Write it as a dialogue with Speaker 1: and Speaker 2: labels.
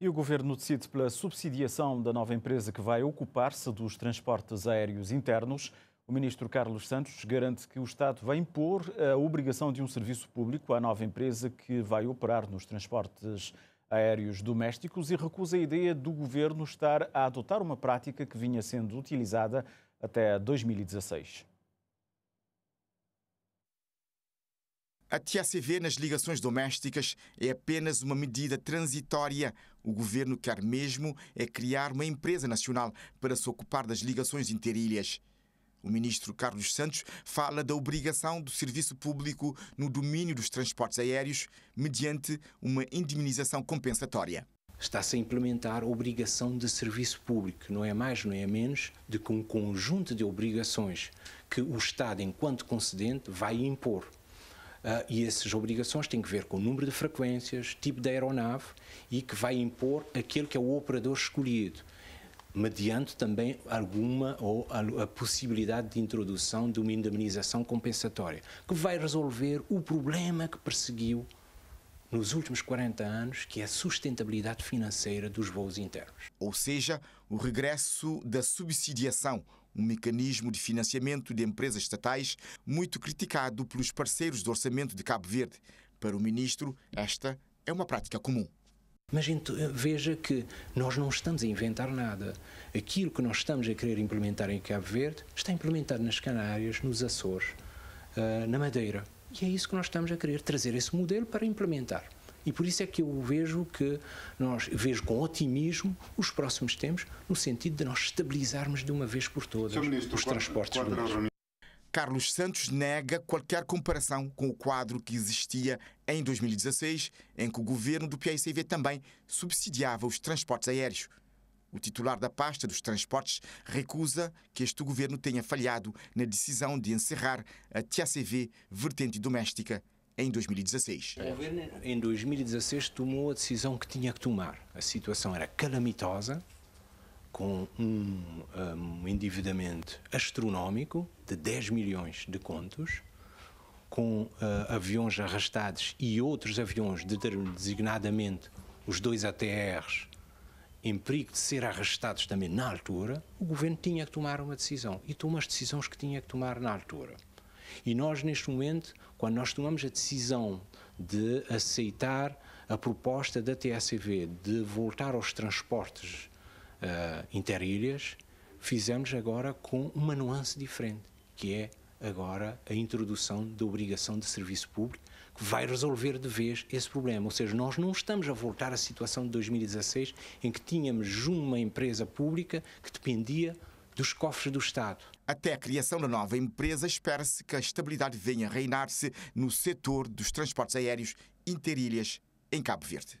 Speaker 1: E o governo decide pela subsidiação da nova empresa que vai ocupar-se dos transportes aéreos internos. O ministro Carlos Santos garante que o Estado vai impor a obrigação de um serviço público à nova empresa que vai operar nos transportes aéreos domésticos e recusa a ideia do governo estar a adotar uma prática que vinha sendo utilizada até 2016.
Speaker 2: A TACV nas ligações domésticas é apenas uma medida transitória. O governo quer mesmo é criar uma empresa nacional para se ocupar das ligações interilhas. O ministro Carlos Santos fala da obrigação do serviço público no domínio dos transportes aéreos mediante uma indemnização compensatória.
Speaker 3: Está-se a implementar a obrigação de serviço público, não é mais, não é menos, do que um conjunto de obrigações que o Estado, enquanto concedente, vai impor Uh, e essas obrigações têm que ver com o número de frequências, tipo de aeronave e que vai impor aquele que é o operador escolhido, mediante também alguma ou a, a possibilidade de introdução de uma indemnização compensatória, que vai resolver o problema que perseguiu nos últimos 40 anos, que é a sustentabilidade financeira dos voos internos. Ou seja, o regresso da subsidiação,
Speaker 2: um mecanismo de financiamento de empresas estatais muito criticado pelos parceiros do
Speaker 3: orçamento de Cabo Verde. Para o ministro, esta é uma prática comum. Mas gente, eh, veja que nós não estamos a inventar nada. Aquilo que nós estamos a querer implementar em Cabo Verde está implementado nas Canárias, nos Açores, eh, na Madeira. E é isso que nós estamos a querer trazer esse modelo para implementar. E por isso é que eu vejo que nós vejo com otimismo os próximos tempos no sentido de nós estabilizarmos de uma vez por todas ministro, os transportes Carlos Santos nega qualquer comparação com o
Speaker 2: quadro que existia em 2016, em que o governo do PICV também subsidiava os transportes aéreos. O titular da pasta dos transportes recusa que este governo tenha falhado na decisão de encerrar a TACV vertente doméstica
Speaker 3: em 2016. O governo, em 2016, tomou a decisão que tinha que tomar. A situação era calamitosa, com um, um endividamento astronómico de 10 milhões de contos, com uh, aviões arrastados e outros aviões, designadamente os dois ATRs, em perigo de ser arrastados também na altura, o governo tinha que tomar uma decisão e tomou as decisões que tinha que tomar na altura. E nós, neste momento, quando nós tomamos a decisão de aceitar a proposta da TSV de voltar aos transportes uh, interilhas, fizemos agora com uma nuance diferente, que é agora a introdução da obrigação de serviço público, que vai resolver de vez esse problema. Ou seja, nós não estamos a voltar à situação de 2016 em que tínhamos uma empresa pública que dependia dos cofres do
Speaker 2: Estado. Até a criação da nova empresa, espera-se que a estabilidade venha a reinar-se no setor dos transportes aéreos interilhas em Cabo Verde.